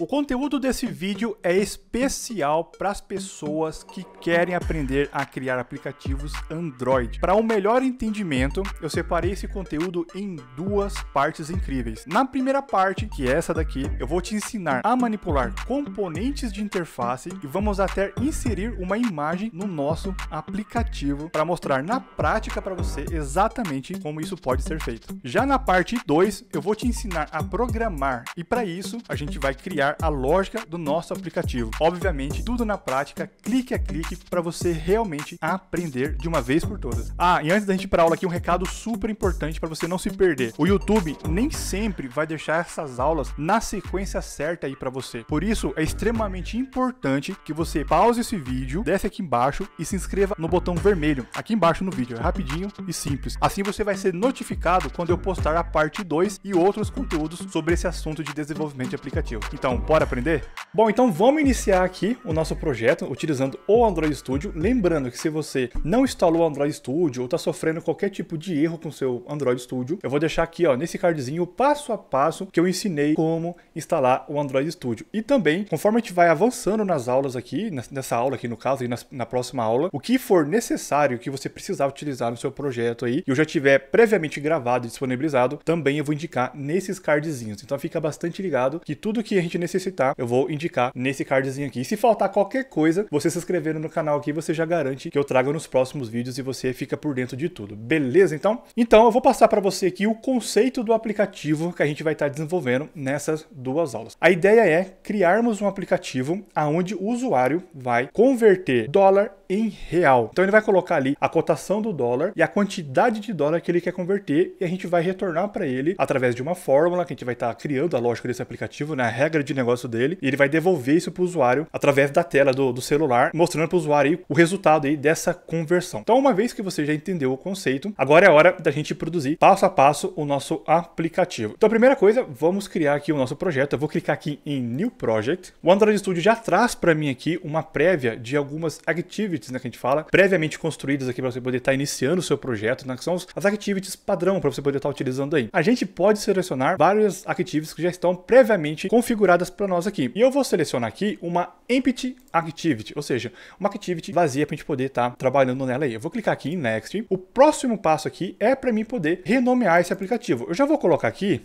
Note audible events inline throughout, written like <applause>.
O conteúdo desse vídeo é especial para as pessoas que querem aprender a criar aplicativos Android. Para um melhor entendimento, eu separei esse conteúdo em duas partes incríveis. Na primeira parte, que é essa daqui, eu vou te ensinar a manipular componentes de interface e vamos até inserir uma imagem no nosso aplicativo para mostrar na prática para você exatamente como isso pode ser feito. Já na parte 2, eu vou te ensinar a programar e para isso a gente vai criar explicar a lógica do nosso aplicativo. Obviamente, tudo na prática, clique a clique, para você realmente aprender de uma vez por todas. Ah, e antes da gente ir para aula aqui, um recado super importante para você não se perder. O YouTube nem sempre vai deixar essas aulas na sequência certa aí para você. Por isso, é extremamente importante que você pause esse vídeo, desce aqui embaixo e se inscreva no botão vermelho aqui embaixo no vídeo. É rapidinho e simples. Assim você vai ser notificado quando eu postar a parte 2 e outros conteúdos sobre esse assunto de desenvolvimento de aplicativo. Então, Bora aprender? Bom, então vamos iniciar aqui o nosso projeto utilizando o Android Studio. Lembrando que se você não instalou o Android Studio ou está sofrendo qualquer tipo de erro com seu Android Studio, eu vou deixar aqui ó, nesse cardzinho o passo a passo que eu ensinei como instalar o Android Studio. E também, conforme a gente vai avançando nas aulas aqui, nessa aula aqui no caso, e na, próxima aula, o que for necessário que você precisar utilizar no seu projeto aí, e eu já tiver previamente gravado e disponibilizado, também eu vou indicar nesses cardzinhos. Então fica bastante ligado que tudo que a gente necessitar, eu vou indicar nesse cardzinho aqui. E se faltar qualquer coisa, você se inscrevendo no canal aqui, você já garante que eu traga nos próximos vídeos e você fica por dentro de tudo. Beleza, então? Então, eu vou passar para você aqui o conceito do aplicativo que a gente vai estar tá desenvolvendo nessas duas aulas. A ideia é criarmos um aplicativo onde o usuário vai converter dólar em real. Então ele vai colocar ali a cotação do dólar e a quantidade de dólar que ele quer converter e a gente vai retornar para ele através de uma fórmula que a gente vai estar tá criando a lógica desse aplicativo, né? né? regra de de negócio dele e ele vai devolver isso para o usuário através da tela do, do celular, mostrando para o usuário aí o resultado aí dessa conversão. Então, uma vez que você já entendeu o conceito, agora é a hora da gente produzir passo a passo o nosso aplicativo. Então, a primeira coisa, vamos criar aqui o nosso projeto. Eu vou clicar aqui em New Project. O Android Studio já traz para mim aqui uma prévia de algumas activities, né, que a gente fala, previamente construídas aqui para você poder estar tá iniciando o seu projeto, né, que são as activities padrão para você poder estar tá utilizando aí. A gente pode selecionar várias activities que já estão previamente configuradas criadas para nós aqui. E eu vou selecionar aqui uma empty activity, ou seja, uma activity vazia para a gente poder estar tá trabalhando nela aí. Eu vou clicar aqui em next. O próximo passo aqui é para mim poder renomear esse aplicativo. Eu já vou colocar aqui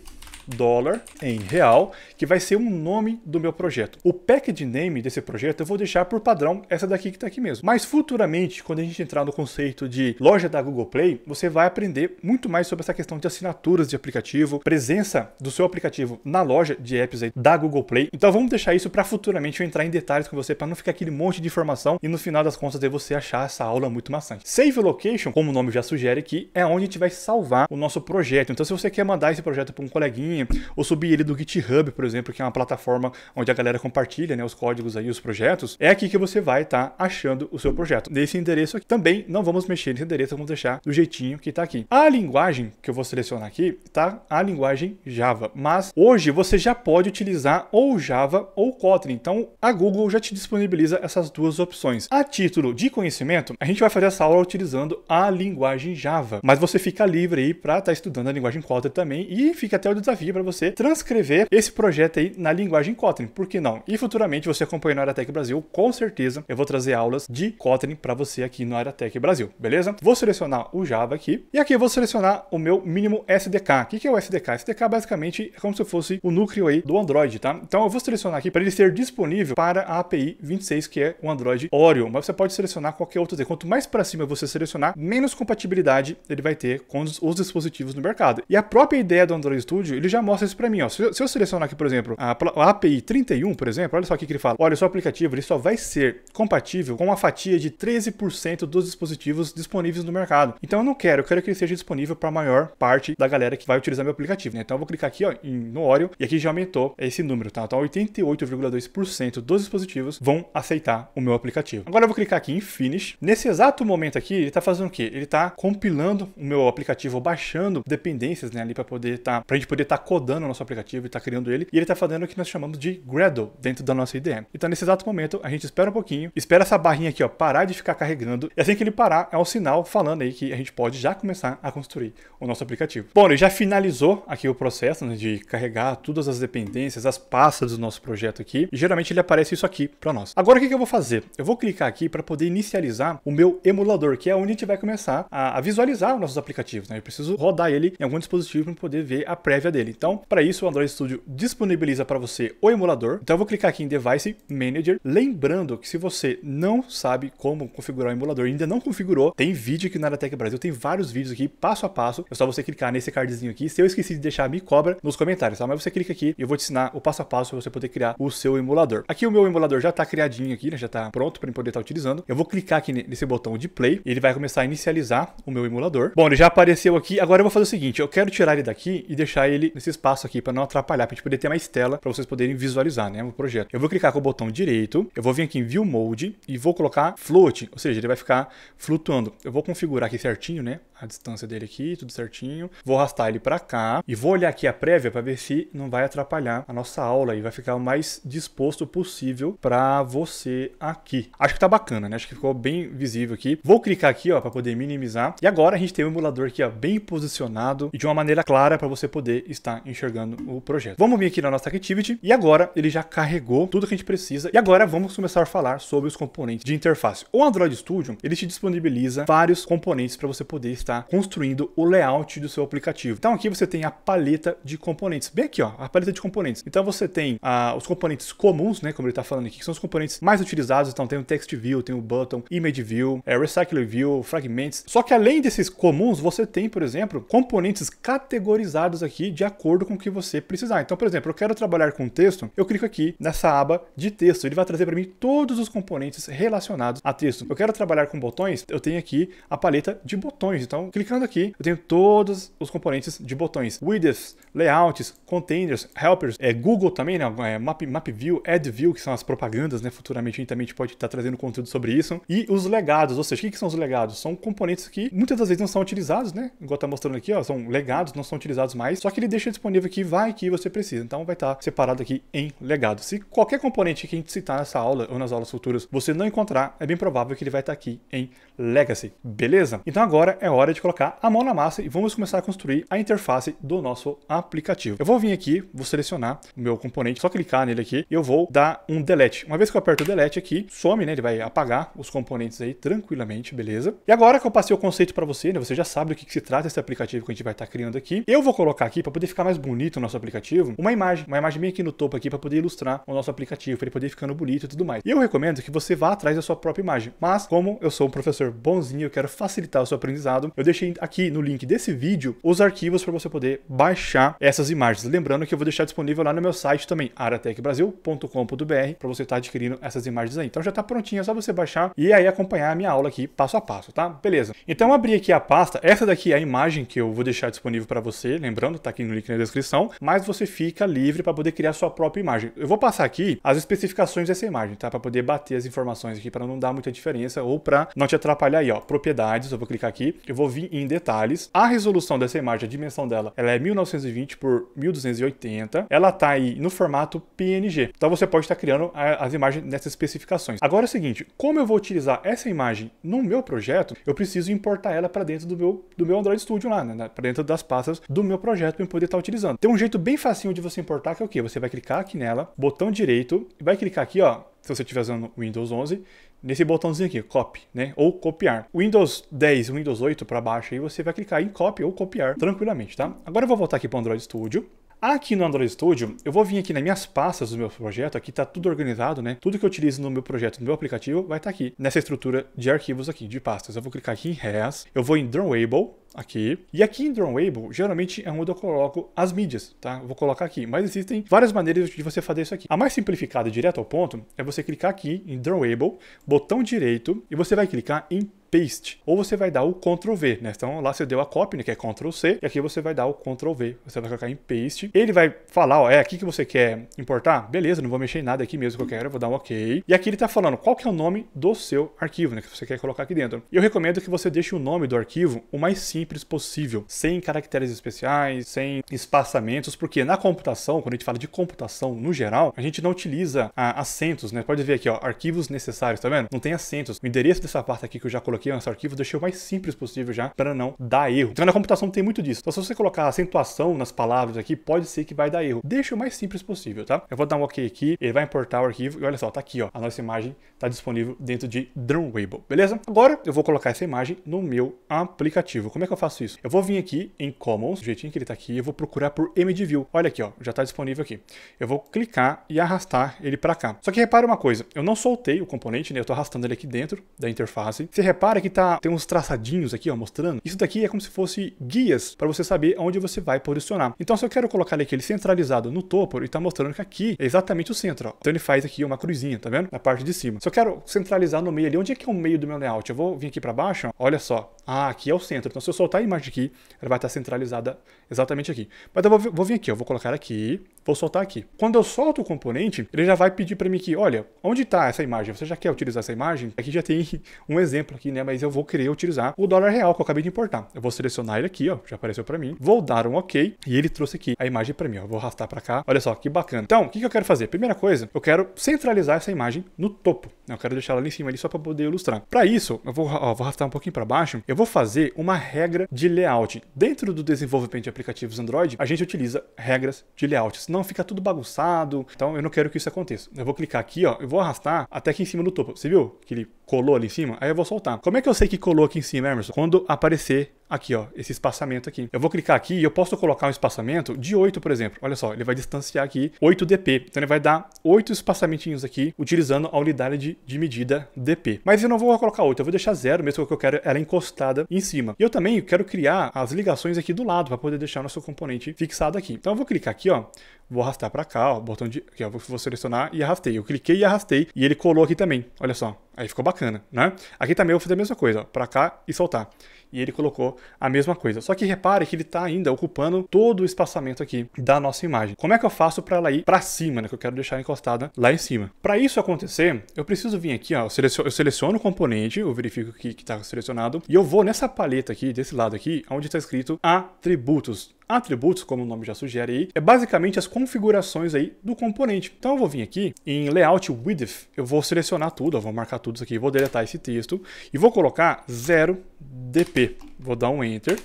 dólar em real, que vai ser o um nome do meu projeto. O package name desse projeto eu vou deixar por padrão essa daqui que está aqui mesmo. Mas futuramente, quando a gente entrar no conceito de loja da Google Play, você vai aprender muito mais sobre essa questão de assinaturas de aplicativo, presença do seu aplicativo na loja de apps da Google Play. Então vamos deixar isso para futuramente eu entrar em detalhes com você para não ficar aquele monte de informação e no final das contas é você achar essa aula muito maçante. Save location, como o nome já sugere aqui, é onde a gente vai salvar o nosso projeto. Então se você quer mandar esse projeto para um coleguinha minha, ou subir ele do GitHub, por exemplo, que é uma plataforma onde a galera compartilha né, os códigos aí, os projetos, é aqui que você vai estar tá achando o seu projeto. Nesse endereço aqui. Também não vamos mexer nesse endereço, vamos deixar do jeitinho que está aqui. A linguagem que eu vou selecionar aqui tá a linguagem Java, mas hoje você já pode utilizar ou Java ou Kotlin. Então a Google já te disponibiliza essas duas opções. A título de conhecimento, a gente vai fazer essa aula utilizando a linguagem Java, mas você fica livre aí para estar tá estudando a linguagem Kotlin também e fica até o desafio para você transcrever esse projeto aí na linguagem Kotlin, por que não? E futuramente você acompanha no Aratec Brasil, com certeza eu vou trazer aulas de Kotlin para você aqui no Aratec Brasil, beleza? Vou selecionar o Java aqui e aqui eu vou selecionar o meu mínimo SDK. O que é o SDK? SDK basicamente é como se fosse o núcleo aí do Android, tá? Então eu vou selecionar aqui para ele ser disponível para a API 26, que é o Android Oreo, mas você pode selecionar qualquer outro. Quanto mais para cima você selecionar, menos compatibilidade ele vai ter com os dispositivos no mercado. E a própria ideia do Android Studio, ele já já mostra isso para mim. Ó. Se, eu, se eu selecionar aqui, por exemplo, a, a, API 31, por exemplo, olha só o que ele fala. Olha, o seu aplicativo ele só vai ser compatível com a fatia de 13% dos dispositivos disponíveis no mercado. Então eu não quero, eu quero que ele seja disponível para a maior parte da galera que vai utilizar meu aplicativo. Né? Então eu vou clicar aqui ó, em, no Oreo e aqui já aumentou esse número. Tá? Então 88,2% dos dispositivos vão aceitar o meu aplicativo. Agora eu vou clicar aqui em Finish. Nesse exato momento aqui, ele está fazendo o quê? Ele está compilando o meu aplicativo, baixando dependências né, ali para poder estar, tá, para a gente poder estar tá codando o nosso aplicativo e está criando ele, e ele está fazendo o que nós chamamos de Gradle dentro da nossa IDE. Então, nesse exato momento, a gente espera um pouquinho, espera essa barrinha aqui ó, parar de ficar carregando, e assim que ele parar, é um sinal falando aí que a gente pode já começar a construir o nosso aplicativo. Bom, ele já finalizou aqui o processo né, de carregar todas as dependências, as pastas do nosso projeto aqui, e geralmente ele aparece isso aqui para nós. Agora, o que, que eu vou fazer? Eu vou clicar aqui para poder inicializar o meu emulador, que é onde a gente vai começar a, a visualizar os nossos aplicativos. Né? Eu preciso rodar ele em algum dispositivo para poder ver a prévia dele dele. Então, para isso, o Android Studio disponibiliza para você o emulador. Então, eu vou clicar aqui em Device Manager. Lembrando que se você não sabe como configurar o emulador ainda não configurou, tem vídeo aqui na Tech Brasil, tem vários vídeos aqui, passo a passo. É só você clicar nesse cardzinho aqui. Se eu esqueci de deixar, me cobra nos comentários, tá? Mas você clica aqui e eu vou te ensinar o passo a passo para você poder criar o seu emulador. Aqui o meu emulador já está criadinho aqui, né? Já está pronto para poder estar tá utilizando. Eu vou clicar aqui nesse botão de play ele vai começar a inicializar o meu emulador. Bom, ele já apareceu aqui. Agora eu vou fazer o seguinte, eu quero tirar ele daqui e deixar ele nesse espaço aqui para não atrapalhar, para a gente poder ter mais tela para vocês poderem visualizar, né, o projeto. Eu vou clicar com o botão direito, eu vou vir aqui em View Mode e vou colocar Float, ou seja, ele vai ficar flutuando. Eu vou configurar aqui certinho, né, a distância dele aqui, tudo certinho. Vou arrastar ele para cá e vou olhar aqui a prévia para ver se não vai atrapalhar a nossa aula e vai ficar o mais disposto possível para você aqui. Acho que tá bacana, né? Acho que ficou bem visível aqui. Vou clicar aqui, ó, para poder minimizar. E agora a gente tem o emulador aqui, ó, bem posicionado e de uma maneira clara para você poder estar está enxergando o projeto. Vamos vir aqui na nossa Activity e agora ele já carregou tudo que a gente precisa e agora vamos começar a falar sobre os componentes de interface. O Android Studio, ele te disponibiliza vários componentes para você poder estar construindo o layout do seu aplicativo. Então aqui você tem a paleta de componentes, bem aqui ó, a paleta de componentes. Então você tem ah, os componentes comuns, né, como ele está falando aqui, que são os componentes mais utilizados, então tem o Text View, tem o Button, Image View, é, Recycle View, Fragments. Só que além desses comuns, você tem, por exemplo, componentes categorizados aqui de acordo acordo com o que você precisar. Então, por exemplo, eu quero trabalhar com texto, eu clico aqui nessa aba de texto. Ele vai trazer para mim todos os componentes relacionados a texto. Eu quero trabalhar com botões, eu tenho aqui a paleta de botões. Então, clicando aqui, eu tenho todos os componentes de botões. Widgets, layouts, containers, helpers, é, Google também, né? É, Map, Ad AdView, que são as propagandas, né? Futuramente a gente também pode estar tá trazendo conteúdo sobre isso. E os legados, ou seja, o que, são os legados? São componentes que muitas das vezes não são utilizados, né? Igual tá mostrando aqui, ó, são legados, não são utilizados mais, só que ele deixa deixa disponível aqui, vai que você precisa. Então vai estar tá separado aqui em legado. Se qualquer componente que a gente citar nessa aula ou nas aulas futuras você não encontrar, é bem provável que ele vai estar tá aqui em legacy, beleza? Então agora é hora de colocar a mão na massa e vamos começar a construir a interface do nosso aplicativo. Eu vou vir aqui, vou selecionar o meu componente, só clicar nele aqui e eu vou dar um delete. Uma vez que eu aperto o delete aqui, some, né? Ele vai apagar os componentes aí tranquilamente, beleza? E agora que eu passei o conceito para você, né? Você já sabe do que, que se trata esse aplicativo que a gente vai estar tá criando aqui. Eu vou colocar aqui para poder ficar ficar mais bonito o nosso aplicativo, uma imagem, uma imagem bem aqui no topo aqui para poder ilustrar o nosso aplicativo, para ele poder ir ficando bonito e tudo mais. E eu recomendo que você vá atrás da sua própria imagem. Mas, como eu sou um professor bonzinho, eu quero facilitar o seu aprendizado, eu deixei aqui no link desse vídeo os arquivos para você poder baixar essas imagens. Lembrando que eu vou deixar disponível lá no meu site também, aratecbrasil.com.br, para você estar tá adquirindo essas imagens aí. Então já está prontinho, é só você baixar e aí acompanhar a minha aula aqui passo a passo, tá? Beleza. Então abri aqui a pasta, essa daqui é a imagem que eu vou deixar disponível para você, lembrando, tá aqui no link link na descrição, mas você fica livre para poder criar sua própria imagem. Eu vou passar aqui as especificações dessa imagem, tá? Para poder bater as informações aqui, para não dar muita diferença ou para não te atrapalhar aí, ó. Propriedades, eu vou clicar aqui, eu vou vir em detalhes. A resolução dessa imagem, a dimensão dela, ela é 1920 por 1280. Ela tá aí no formato PNG. Então você pode estar criando eh, as imagens nessas especificações. Agora é o seguinte, como eu vou utilizar essa imagem no meu projeto, eu preciso importar ela para dentro do meu, do meu Android Studio lá, né? Para dentro das pastas do meu projeto para poder estar está utilizando. Tem um jeito bem facinho de você importar, que é o quê? Você vai clicar aqui nela, botão direito, e vai clicar aqui, ó, se você estiver usando Windows 11, nesse botãozinho aqui, copy, né? Ou copiar. Windows 10, Windows 8 para baixo aí, você vai clicar em copy ou copiar tranquilamente, tá? Agora eu vou voltar aqui para o Android Studio. Aqui no Android Studio, eu vou vir aqui nas minhas pastas do meu projeto, aqui está tudo organizado, né? Tudo que eu utilizo no meu projeto, no meu aplicativo, vai estar tá aqui, nessa estrutura de arquivos aqui, de pastas. Eu vou clicar aqui em Res, eu vou em Drawable, aqui. E aqui em Drawable geralmente é onde eu coloco as mídias, tá? Eu vou colocar aqui, mas existem várias maneiras de você fazer isso aqui. A mais simplificada, direto ao ponto, é você clicar aqui em Drawable, botão direito, e você vai clicar em paste, ou você vai dar o Ctrl V, né? Então lá você deu a copy, né, que é Ctrl C, e aqui você vai dar o Ctrl V, você vai clicar em paste, ele vai falar, ó, é aqui que você quer importar? Beleza, não vou mexer em nada aqui mesmo que eu quero, eu vou dar um ok. E aqui ele tá falando qual que é o nome do seu arquivo, né, que você quer colocar aqui dentro. Eu recomendo que você deixe o nome do arquivo o mais simples simples possível, sem caracteres especiais, sem espaçamentos, porque na computação, quando a gente fala de computação no geral, a gente não utiliza ah, né? Pode ver aqui, ó, arquivos necessários, tá vendo? Não tem acentos. O endereço dessa parte aqui que eu já coloquei nesse arquivo, deixei o mais simples possível já, para não dar erro. Então na computação tem muito disso. Então se você colocar acentuação nas palavras aqui, pode ser que vai dar erro. Deixa o mais simples possível, tá? Eu vou dar um OK aqui, ele vai importar o arquivo, e olha só, tá aqui, ó, a nossa imagem tá disponível dentro de Drone Weibo, beleza? Agora eu vou colocar essa imagem no meu aplicativo. Como é é que eu faço isso? Eu vou vir aqui em Commons, do jeitinho que ele está aqui, eu vou procurar por MDView. Olha aqui, ó, já está disponível aqui. Eu vou clicar e arrastar ele para cá. Só que repara uma coisa, eu não soltei o componente, né? Eu estou arrastando ele aqui dentro da interface. Você repara que tá, tem uns traçadinhos aqui, ó, mostrando. Isso daqui é como se fosse guias para você saber onde você vai posicionar. Então, se eu quero colocar ele centralizado no topo, ele está mostrando que aqui é exatamente o centro, ó. Então, ele faz aqui uma cruzinha, tá vendo? Na parte de cima. Se eu quero centralizar no meio ali, onde é que é o meio do meu layout? Eu vou vir aqui para baixo, ó. olha só. Ah, aqui é o centro. Então, se eu soltar a imagem aqui, ela vai estar centralizada exatamente aqui. Mas eu vou, vou vir aqui, eu vou colocar aqui, vou soltar aqui. Quando eu solto o componente, ele já vai pedir para mim que, olha, onde está essa imagem? Você já quer utilizar essa imagem? Aqui já tem <laughs> um exemplo aqui, né? Mas eu vou querer utilizar o dólar real que eu acabei de importar. Eu vou selecionar ele aqui, ó, já apareceu para mim. Vou dar um OK e ele trouxe aqui a imagem para mim, ó. vou arrastar para cá. Olha só, que bacana. Então, o que, que eu quero fazer? Primeira coisa, eu quero centralizar essa imagem no topo. Né? Eu quero deixar ela ali em cima ali só para poder ilustrar. Para isso, eu vou, ó, vou arrastar um pouquinho para baixo. Eu vou fazer uma regra regra de layout. Dentro do desenvolvimento de aplicativos Android, a gente utiliza regras de layout, senão fica tudo bagunçado. Então eu não quero que isso aconteça. Eu vou clicar aqui, ó, eu vou arrastar até aqui em cima do topo. Você viu que ele colou ali em cima, aí eu vou soltar. Como é que eu sei que colou aqui em cima, Emerson? Quando aparecer aqui, ó, esse espaçamento aqui. Eu vou clicar aqui e eu posso colocar um espaçamento de 8, por exemplo. Olha só, ele vai distanciar aqui 8 dp. Então ele vai dar 8 espaçamentinhos aqui, utilizando a unidade de, de medida dp. Mas eu não vou colocar 8, eu vou deixar 0 mesmo, porque eu quero ela encostada em cima. E eu também quero criar as ligações aqui do lado, para poder deixar o nosso componente fixado aqui. Então eu vou clicar aqui, ó, vou arrastar para cá, ó, botão de, aqui, ó, vou selecionar e arrastei. Eu cliquei e arrastei e ele colou aqui também, olha só. Aí ficou bacana, né? Aqui também eu vou fazer a mesma coisa, para cá e soltar e ele colocou a mesma coisa. Só que repare que ele está ainda ocupando todo o espaçamento aqui da nossa imagem. Como é que eu faço para ela ir para cima, né, que eu quero deixar encostada lá em cima? Para isso acontecer, eu preciso vir aqui, ó, eu seleciono, eu seleciono o componente, eu verifico que está selecionado, e eu vou nessa paleta aqui, desse lado aqui, onde está escrito atributos. Atributos, como o nome já sugere aí, é basicamente as configurações aí do componente. Então eu vou vir aqui em Layout Width, eu vou selecionar tudo, vou marcar tudo isso aqui, vou deletar esse texto e vou colocar 0 DP. Vou dar um Enter.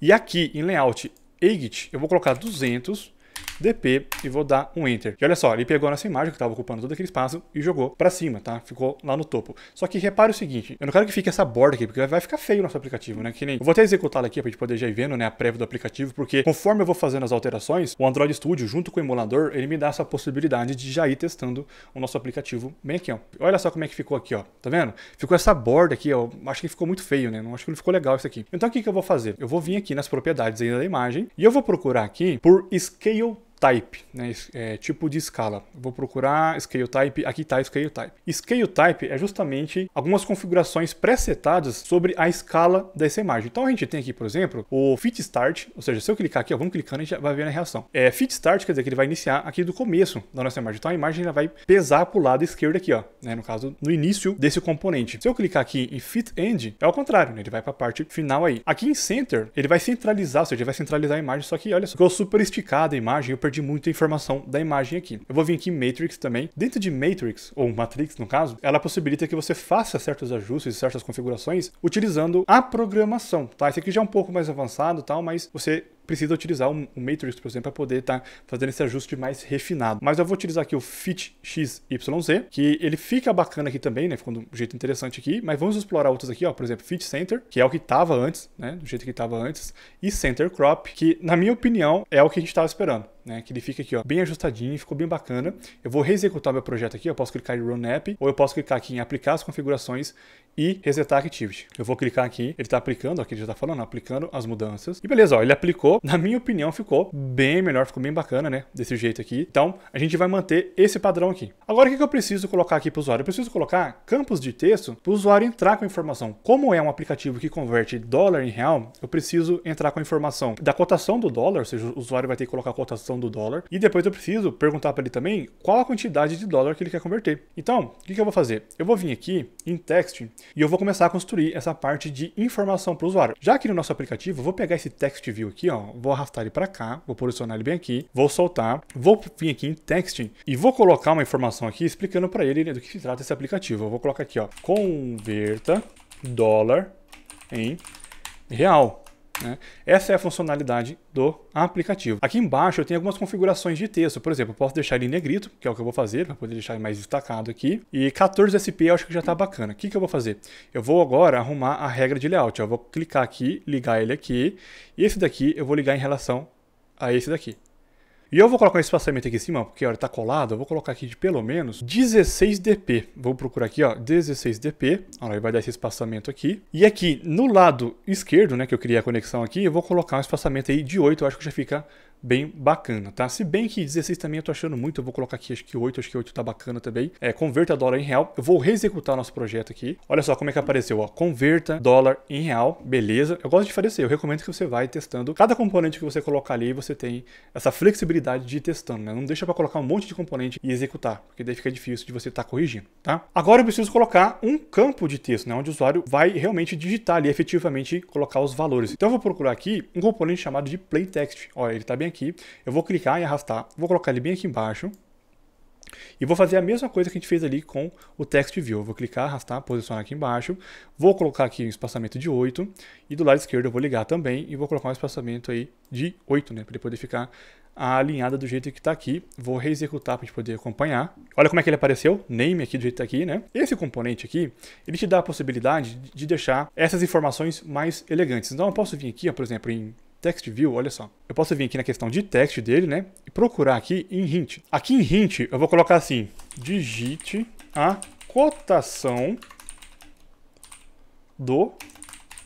E aqui em Layout egit eu vou colocar 200 DP e vou dar um Enter. E olha só, ele pegou nessa imagem que estava ocupando todo aquele espaço e jogou para cima, tá? Ficou lá no topo. Só que repare o seguinte, eu não quero que fique essa borda aqui, porque vai ficar feio o nosso aplicativo, né? Que nem... Eu vou até executá-la aqui para a gente poder já ir vendo, né, a prévia do aplicativo, porque conforme eu vou fazendo as alterações, o Android Studio, junto com o emulador, ele me dá essa possibilidade de já ir testando o nosso aplicativo bem aqui, ó. Olha só como é que ficou aqui, ó. Tá vendo? Ficou essa borda aqui, ó. Acho que ficou muito feio, né? Não acho que não ficou legal isso aqui. Então o que, que eu vou fazer? Eu vou vir aqui nas propriedades ainda da imagem e eu vou procurar aqui por Scale type, né? É, tipo de escala. Vou procurar scale type, aqui está scale type. Scale type é justamente algumas configurações pré-setadas sobre a escala dessa imagem. Então a gente tem aqui, por exemplo, o fit start, ou seja, se eu clicar aqui, ó, vamos clicando e já vai ver a reação. É, fit start quer dizer que ele vai iniciar aqui do começo da nossa imagem. Então a imagem vai pesar para o lado esquerdo aqui, ó, né? no caso, no início desse componente. Se eu clicar aqui em fit end, é o contrário, né? ele vai para a parte final aí. Aqui em center, ele vai centralizar, ou seja, ele vai centralizar a imagem, só que olha só, ficou super esticada a imagem, eu perdi de muita informação da imagem aqui. Eu vou vir aqui em Matrix também. Dentro de Matrix, ou Matrix no caso, ela possibilita que você faça certos ajustes e certas configurações utilizando a programação, tá? Esse aqui já é um pouco mais avançado tal, mas você precisa utilizar o Matrix, por exemplo, para poder estar tá fazendo esse ajuste mais refinado. Mas eu vou utilizar aqui o Fit XYZ, que ele fica bacana aqui também, né? Ficou de um jeito interessante aqui, mas vamos explorar outros aqui, ó, por exemplo, Fit Center, que é o que estava antes, né? Do jeito que estava antes, e Center Crop, que na minha opinião é o que a gente estava esperando. Né, que ele fica aqui, ó, bem ajustadinho, ficou bem bacana. Eu vou reexecutar meu projeto aqui, eu posso clicar em Run App, ou eu posso clicar aqui em aplicar as configurações e resetar Activity. Eu vou clicar aqui, ele está aplicando, ó, aqui ele já está falando, aplicando as mudanças. E beleza, ó, ele aplicou, ficou, na minha opinião, ficou bem melhor, ficou bem bacana, né? Desse jeito aqui. Então, a gente vai manter esse padrão aqui. Agora, o que eu preciso colocar aqui para o usuário? Eu preciso colocar campos de texto para o usuário entrar com a informação. Como é um aplicativo que converte dólar em real, eu preciso entrar com a informação da cotação do dólar, ou seja, o usuário vai ter que colocar a cotação do dólar. E depois eu preciso perguntar para ele também qual a quantidade de dólar que ele quer converter. Então, o que, que eu vou fazer? Eu vou vir aqui em text e eu vou começar a construir essa parte de informação para o usuário. Já aqui no nosso aplicativo, eu vou pegar esse text view aqui, ó, vou arrastar ele para cá, vou posicionar ele bem aqui, vou soltar, vou vir aqui em text e vou colocar uma informação aqui explicando para ele do que se trata esse aplicativo. Eu vou colocar aqui, ó, converta dólar em real. Né? Essa é a funcionalidade do aplicativo. Aqui embaixo eu tenho algumas configurações de texto. Por exemplo, eu posso deixar ele em negrito, que é o que eu vou fazer, para poder deixar ele mais destacado aqui. E 14 SP eu acho que já está bacana. O que, que eu vou fazer? Eu vou agora arrumar a regra de layout. Eu vou clicar aqui, ligar ele aqui. E esse daqui eu vou ligar em relação a esse daqui. E eu vou colocar um espaçamento aqui em cima, porque olha, tá colado, eu vou colocar aqui de pelo menos 16 dp. Vou procurar aqui, ó, 16 dp. Olha, vai dar esse espaçamento aqui. E aqui no lado esquerdo, né, que eu criei a conexão aqui, eu vou colocar um espaçamento aí de 8, eu acho que já fica bem bacana, tá? Se bem que 16 também eu tô achando muito, eu vou colocar aqui acho que 8, acho que 8 tá bacana também. É, converta dólar em real. Eu vou reexecutar nosso projeto aqui. Olha só como é que apareceu, ó. Converta dólar em real, beleza. Eu gosto de fazer isso, eu recomendo que você vai testando. Cada componente que você colocar ali, você tem essa flexibilidade de ir testando, né? Não deixa para colocar um monte de componente e executar, porque daí fica difícil de você estar tá corrigindo, tá? Agora eu preciso colocar um campo de texto, né? Onde o usuário vai realmente digitar ali, efetivamente colocar os valores. Então eu vou procurar aqui um componente chamado de plain text. Olha, ele tá bem bem aqui. Eu vou clicar e arrastar, vou colocar ele bem aqui embaixo. E vou fazer a mesma coisa que a gente fez ali com o text view. Eu vou clicar, arrastar, posicionar aqui embaixo. Vou colocar aqui um espaçamento de 8. E do lado esquerdo eu vou ligar também e vou colocar um espaçamento aí de 8, né? Para ele poder ficar alinhada do jeito que está aqui. Vou reexecutar para a gente poder acompanhar. Olha como é que ele apareceu, name aqui do jeito que está aqui, né? Esse componente aqui, ele te dá a possibilidade de deixar essas informações mais elegantes. Então eu posso vir aqui, ó, por exemplo, em text view, olha só. Eu posso vir aqui na questão de text dele, né? E procurar aqui em hint. Aqui em hint, eu vou colocar assim, digite a cotação do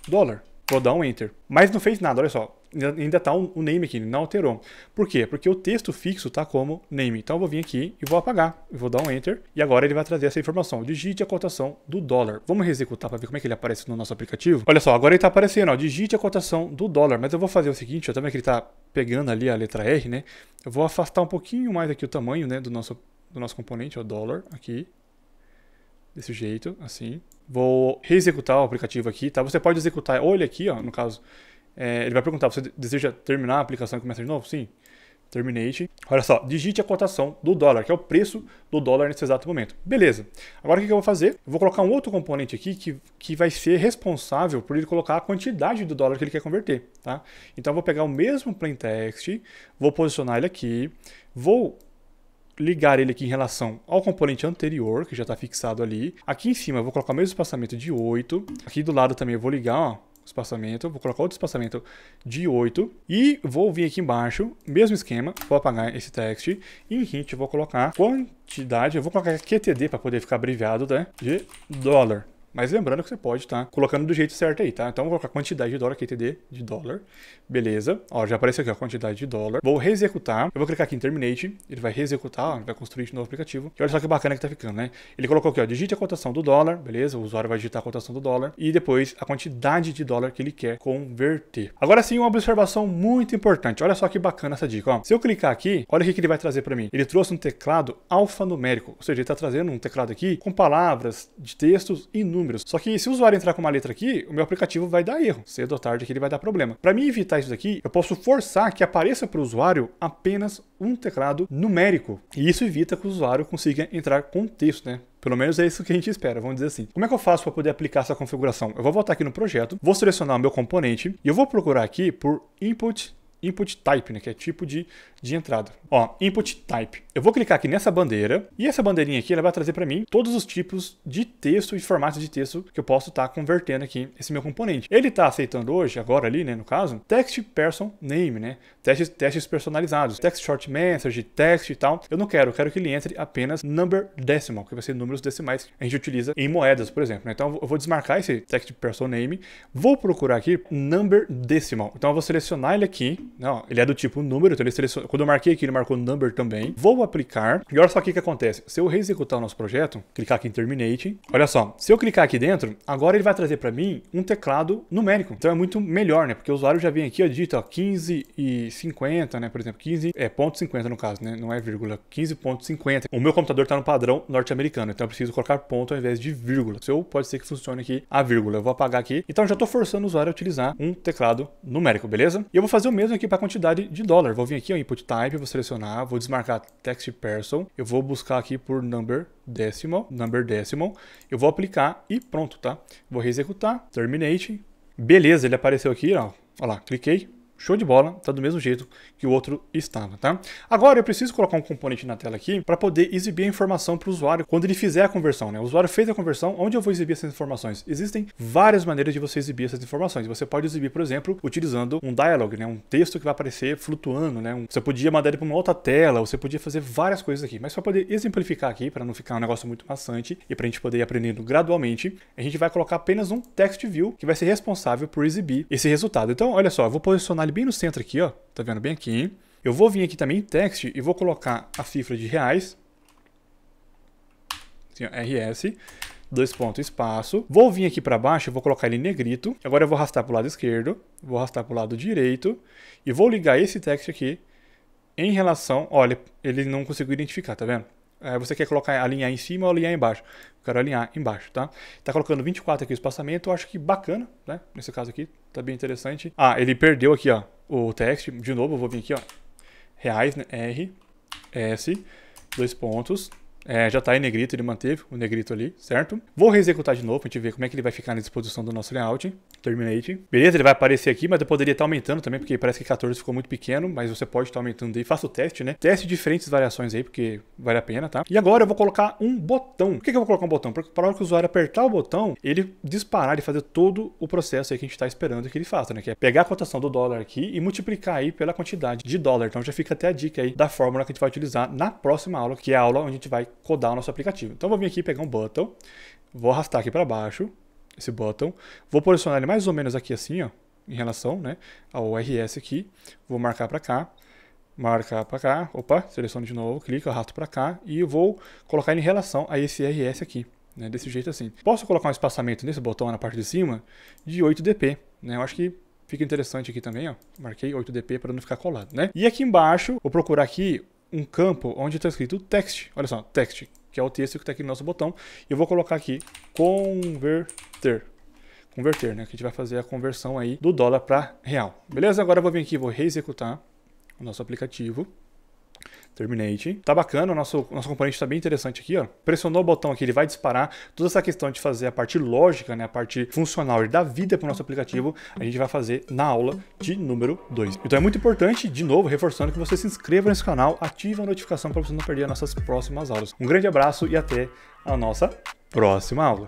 dólar. Vou dar um enter. Mas não fez nada, olha só ainda está o name aqui, não alterou. Por quê? Porque o texto fixo está como name. Então eu vou vir aqui e vou apagar. Eu vou dar um enter e agora ele vai trazer essa informação. Digite a cotação do dólar. Vamos reexecutar para ver como é que ele aparece no nosso aplicativo? Olha só, agora ele está aparecendo, ó, digite a cotação do dólar. Mas eu vou fazer o seguinte, ó, também que ele está pegando ali a letra R, né? Eu vou afastar um pouquinho mais aqui o tamanho né, do, nosso, do nosso componente, o dólar, aqui desse jeito, assim. Vou reexecutar o aplicativo aqui, tá? Você pode executar, olha aqui, ó, no caso, é, ele vai perguntar: você deseja terminar a aplicação e começar de novo? Sim. Terminate. Olha só, digite a cotação do dólar, que é o preço do dólar nesse exato momento. Beleza. Agora o que eu vou fazer? Eu vou colocar um outro componente aqui que, que vai ser responsável por ele colocar a quantidade do dólar que ele quer converter. Tá? Então eu vou pegar o mesmo plaintext, vou posicionar ele aqui, vou ligar ele aqui em relação ao componente anterior, que já está fixado ali. Aqui em cima eu vou colocar o mesmo espaçamento de 8. Aqui do lado também eu vou ligar ó, espaçamento, vou colocar outro espaçamento de 8 e vou vir aqui embaixo, mesmo esquema, vou apagar esse text e em hint vou colocar quantidade, eu vou colocar QTD para poder ficar abreviado, né, de dólar. Mas lembrando que você pode estar tá colocando do jeito certo aí, tá? Então vou colocar a quantidade de dólar aqui, TD de dólar. Beleza. Ó, já apareceu aqui a quantidade de dólar. Vou reexecutar. Eu vou clicar aqui em Terminate. Ele vai reexecutar, ó, ele vai construir de novo o aplicativo. E olha só que bacana que tá ficando, né? Ele colocou aqui, ó, digite a cotação do dólar, beleza? O usuário vai digitar a cotação do dólar. E depois a quantidade de dólar que ele quer converter. Agora sim, uma observação muito importante. Olha só que bacana essa dica, ó. Se eu clicar aqui, olha o que ele vai trazer para mim. Ele trouxe um teclado alfanumérico. Ou seja, ele tá trazendo um teclado aqui com palavras de textos e números números. Só que se o usuário entrar com uma letra aqui, o meu aplicativo vai dar erro. Cedo ou tarde que ele vai dar problema. Para mim evitar isso daqui, eu posso forçar que apareça para o usuário apenas um teclado numérico. E isso evita que o usuário consiga entrar com texto, né? Pelo menos é isso que a gente espera, vamos dizer assim. Como é que eu faço para poder aplicar essa configuração? Eu vou voltar aqui no projeto, vou selecionar o meu componente e eu vou procurar aqui por input input type, né, que é tipo de, de entrada. Ó, input type. Eu vou clicar aqui nessa bandeira e essa bandeirinha aqui ela vai trazer para mim todos os tipos de texto e formatos de texto que eu posso estar tá convertendo aqui esse meu componente. Ele está aceitando hoje, agora ali, né, no caso, text person name, né, testes, testes personalizados, text short message, text e tal. Eu não quero, eu quero que ele entre apenas number decimal, que vai ser números decimais que a gente utiliza em moedas, por exemplo. Né? Então eu vou desmarcar esse text person name, vou procurar aqui number decimal. Então eu vou selecionar ele aqui não, ele é do tipo número, então ele seleciona. Quando eu marquei aqui, ele marcou number também. Vou aplicar. E olha só o que, que acontece. Se eu reexecutar o nosso projeto, clicar aqui em terminate, olha só. Se eu clicar aqui dentro, agora ele vai trazer para mim um teclado numérico. Então é muito melhor, né? Porque o usuário já vem aqui, ó, digita ó, 15 e 50, né? Por exemplo, 15 é ponto 50 no caso, né? Não é vírgula, 15.50. O meu computador está no padrão norte-americano, então eu preciso colocar ponto ao invés de vírgula. Seu pode ser que funcione aqui a vírgula. Eu vou apagar aqui. Então já estou forçando o usuário a utilizar um teclado numérico, beleza? E eu vou fazer o mesmo aqui para a quantidade de dólar. Vou vir aqui, o input type, vou selecionar, vou desmarcar text person, eu vou buscar aqui por number decimal, number decimal, eu vou aplicar e pronto, tá? Vou reexecutar, terminate. Beleza, ele apareceu aqui, ó. Olha lá, cliquei, Show de bola, tá do mesmo jeito que o outro estava, tá? Agora eu preciso colocar um componente na tela aqui para poder exibir a informação para o usuário quando ele fizer a conversão, né? O usuário fez a conversão, onde eu vou exibir essas informações? Existem várias maneiras de você exibir essas informações. Você pode exibir, por exemplo, utilizando um dialog, né? Um texto que vai aparecer flutuando, né? Você podia mandar ele para uma outra tela, você podia fazer várias coisas aqui, mas para poder exemplificar aqui, para não ficar um negócio muito maçante e para a gente poder ir aprendendo gradualmente, a gente vai colocar apenas um text view que vai ser responsável por exibir esse resultado. Então, olha só, eu vou posicionar ele bem no centro aqui, ó. Tá vendo bem aqui? Eu vou vir aqui também em text e vou colocar a cifra de reais. Assim, ó, RS. Dois pontos, espaço. Vou vir aqui para baixo, vou colocar ele em negrito. Agora eu vou arrastar para o lado esquerdo. Vou arrastar para o lado direito. E vou ligar esse text aqui em relação... Olha, ele não conseguiu identificar, tá vendo? É, você quer colocar alinhar em cima ou alinhar embaixo? Eu quero alinhar embaixo, tá? Tá colocando 24 aqui o espaçamento, eu acho que bacana, né? Nesse caso aqui, tá bem interessante. Ah, ele perdeu aqui, ó, o text. De novo, eu vou vir aqui, ó, reais, né? R, S, dois pontos. É, já tá em negrito, ele manteve o negrito ali, certo? Vou reexecutar de novo, pra gente ver como é que ele vai ficar na disposição do nosso layout. Terminate. Beleza, ele vai aparecer aqui, mas eu poderia estar aumentando também, porque parece que 14 ficou muito pequeno, mas você pode estar aumentando aí. Faça o teste, né? Teste diferentes variações aí, porque vale a pena, tá? E agora eu vou colocar um botão. Por que, eu vou colocar um botão? Porque para que o usuário apertar o botão, ele disparar e fazer todo o processo aí que a gente está esperando que ele faça, né? Que é pegar a cotação do dólar aqui e multiplicar aí pela quantidade de dólar. Então já fica até a dica aí da fórmula que a gente vai utilizar na próxima aula, que é a aula onde a gente vai codar o nosso aplicativo. Então eu vou vir aqui pegar um button, vou arrastar aqui para baixo, esse button. Vou posicionar ele mais ou menos aqui assim, ó, em relação né, ao RS aqui. Vou marcar para cá, marcar para cá, opa, seleciono de novo, clico, arrasto para cá e vou colocar ele em relação a esse RS aqui. Né, desse jeito assim. Posso colocar um espaçamento nesse botão na parte de cima de 8 dp, né? Eu acho que fica interessante aqui também, ó. Marquei 8 dp para não ficar colado, né? E aqui embaixo, vou procurar aqui um campo onde está escrito text. Olha só, text, que é o texto que está aqui no nosso botão. E eu vou colocar aqui convert converter, né? Que a gente vai fazer a conversão aí do dólar para real. Beleza? Agora eu vou vir aqui, vou reexecutar o nosso aplicativo. Terminate. Tá bacana, o nosso, nosso componente está bem interessante aqui, ó. Pressionou o botão aqui, ele vai disparar. Toda essa questão de fazer a parte lógica, né, a parte funcional e da vida para o nosso aplicativo, a gente vai fazer na aula de número 2. Então é muito importante, de novo, reforçando que você se inscreva nesse canal, ative a notificação para você não perder as nossas próximas aulas. Um grande abraço e até a nossa próxima aula.